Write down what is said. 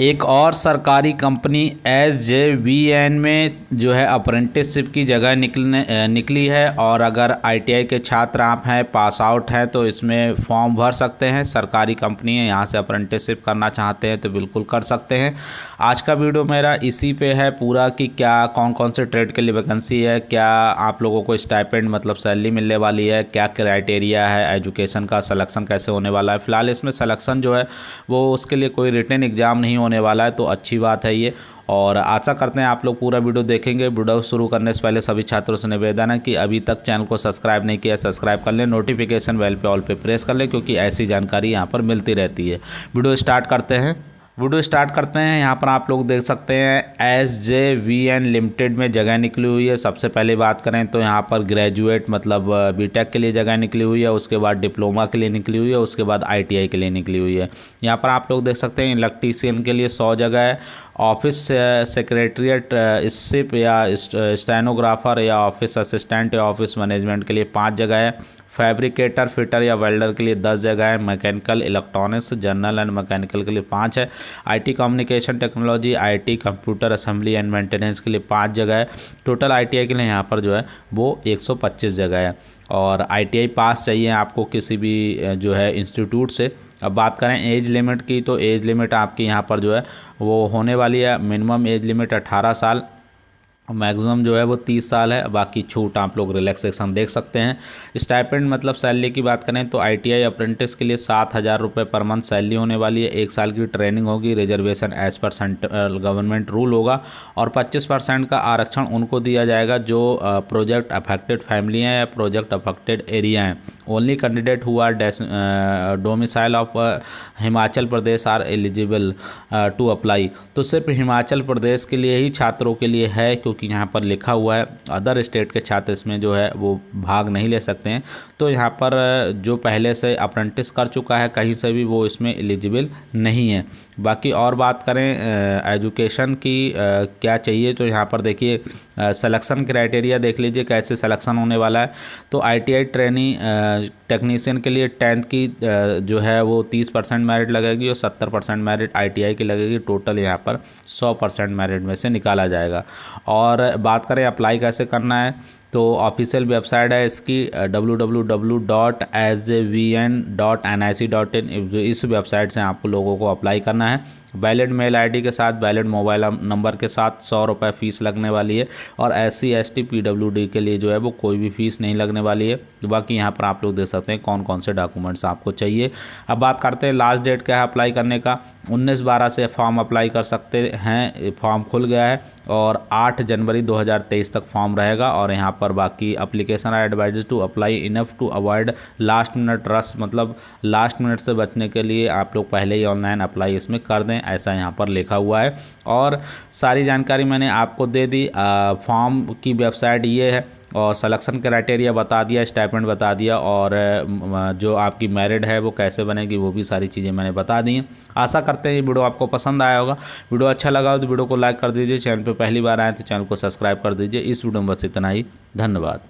एक और सरकारी company S J V N में जो है अप्रेंटिसशिप की जगह निकलने निकली है और अगर आईटीआई के छात्र आप हैं पास आउट हैं तो इसमें फॉर्म भर सकते हैं सरकारी कंपनी है यहाँ से अप्रेंटिसशिप करना चाहते हैं तो बिल्कुल कर सकते हैं आज का वीडियो मेरा इसी पे है पूरा कि क्या कौन कौन से ट्रेड के लिए वैकेंसी है क्या आप लोगों को स्टाइपेंड मतलब सैलरी मिलने वाली है क्या क्राइटेरिया है एजुकेशन का सलेक्शन कैसे होने वाला है फिलहाल इसमें सलेक्शन जो है वो उसके लिए कोई रिटर्न एग्ज़ाम नहीं होने वाला है तो अच्छी बात है ये और आशा करते हैं आप लोग पूरा वीडियो देखेंगे वीडियो शुरू करने से पहले सभी छात्रों से निवेदन है कि अभी तक चैनल को सब्सक्राइब नहीं किया सब्सक्राइब कर लें नोटिफिकेशन बेल पे ऑल पे प्रेस कर लें क्योंकि ऐसी जानकारी यहाँ पर मिलती रहती है वीडियो स्टार्ट करते हैं वीडियो स्टार्ट करते हैं यहाँ पर आप लोग देख सकते हैं S J V N limited में जगह निकली हुई है सबसे पहले बात करें तो यहाँ पर ग्रेजुएट मतलब बीटेक के लिए जगह निकली हुई है उसके बाद डिप्लोमा के लिए निकली हुई है उसके बाद आईटीआई के लिए निकली हुई है यहाँ पर आप लोग देख सकते हैं इलेक्ट्रीसियन के लिए सौ जगह है ऑफिस सेक्रेटरीट स्सिप या स्टेनोग्राफर या ऑफिस असिस्टेंट या ऑफिस मैनेजमेंट के लिए पाँच जगह है फैब्रिकेटर फिटर या वेल्डर के लिए दस जगह है mechanical electronics general and mechanical के लिए पाँच है IT communication technology IT computer assembly and maintenance के लिए पाँच जगह है टोटल आईटीआई के लिए यहाँ पर जो है वो 125 जगह है और आईटीआई पास चाहिए आपको किसी भी जो है इंस्टीट्यूट से अब बात करें एज लिमिट की तो एज लिमिट आपकी यहाँ पर जो है वो होने वाली है मिनिमम एज लिमिट अट्ठारह साल मैक्सिमम जो है वो तीस साल है बाकी छूट आप लोग रिलैक्सेशन देख सकते हैं स्टाइपेंड मतलब सैलरी की बात करें तो आईटीआई अप्रेंटिस के लिए सात हज़ार रुपये पर मंथ सैलरी होने वाली है एक साल की ट्रेनिंग होगी रिजर्वेशन एज पर सेंट्रल गवर्नमेंट रूल होगा और पच्चीस परसेंट का आरक्षण उनको दिया जाएगा जो प्रोजेक्ट अफेक्टेड फैमिली हैं या प्रोजेक्ट अफेक्टेड एरिया हैं ओनली कैंडिडेट हुआ are uh, domicile of Himachal Pradesh are eligible to apply तो सिर्फ हिमाचल प्रदेश के लिए ही छात्रों के लिए है क्योंकि यहाँ पर लिखा हुआ है अदर स्टेट के छात्र इसमें जो है वो भाग नहीं ले सकते हैं तो यहाँ पर uh, जो पहले से अप्रेंटिस कर चुका है कहीं से भी वो इसमें एलिजिबल नहीं है बाकी और बात करें एजुकेशन uh, की क्या चाहिए तो यहाँ पर देखिए सलेक्शन क्राइटेरिया देख लीजिए कैसे सलेक्शन होने वाला है तो आई टी ट्रेनिंग टेक्नीसियन के लिए टेंथ की जो है वो तीस परसेंट मेरिट लगेगी और सत्तर परसेंट मेरिट आईटीआई की लगेगी टोटल यहाँ पर सौ परसेंट मेरिट में से निकाला जाएगा और बात करें अप्लाई कैसे करना है तो ऑफिशियल वेबसाइट है इसकी www.sjvn.nic.in dot S J V N dot N I C dot in इस वेबसाइट से आपको लोगों को अप्लाई करना है वैलिड मेल आईडी के साथ वैलिड मोबाइल नंबर के साथ सौ रुपये फ़ीस लगने वाली है और S C S T P W D के लिए जो है वो कोई भी फ़ीस नहीं लगने वाली है तो बाकी यहाँ पर आप लोग देख सकते हैं कौन कौन से डॉक्यूमेंट्स आपको चाहिए अब बात करते हैं लास्ट डेट क्या है अप्लाई करने का उन्नीस बारह से फॉर्म अप्लाई कर सकते हैं फॉर्म खुल गया है और आठ जनवरी दो हज़ार तेईस तक फॉर्म रहेगा और यहाँ पर बाकी application are advised to apply enough to avoid last minute rush मतलब लास्ट मिनट से बचने के लिए आप लोग पहले ही ऑनलाइन अप्लाई इसमें कर दें हैं ऐसा यहाँ पर लिखा हुआ है और सारी जानकारी मैंने आपको दे दी फॉर्म की वेबसाइट ये है और सलेक्शन क्राइटेरिया बता दिया स्टाइपेंड बता दिया और जो आपकी मैरिड है वो कैसे बनेगी वो भी सारी चीज़ें मैंने बता दी हैं आशा करते हैं ये वीडियो आपको पसंद आया होगा वीडियो अच्छा लगा हो तो वीडियो को लाइक कर दीजिए चैनल पर पहली बार आए तो चैनल को सब्सक्राइब कर दीजिए इस वीडियो में बस इतना ही धन्यवाद